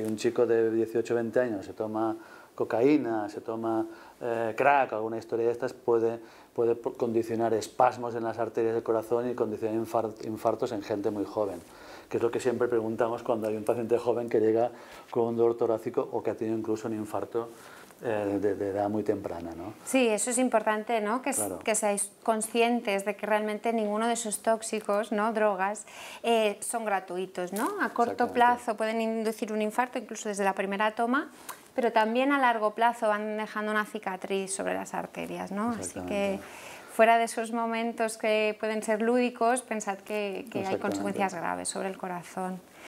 Un chico de 18 20 años se toma cocaína, se toma eh, crack, alguna historia de estas, puede, puede condicionar espasmos en las arterias del corazón y condicionar infartos en gente muy joven, que es lo que siempre preguntamos cuando hay un paciente joven que llega con un dolor torácico o que ha tenido incluso un infarto eh, de, edad muy temprana. ¿no? Sí, eso es importante, ¿no? que, seáis conscientes de que realmente ninguno de esos tóxicos, ¿no? drogas, eh, son gratuitos. ¿no? A corto plazo pueden inducir un infarto, incluso desde la primera toma, pero también a largo plazo van dejando una cicatriz sobre las arterias. ¿no? Así que fuera de esos momentos que pueden ser lúdicos, pensad que hay consecuencias graves sobre el corazón.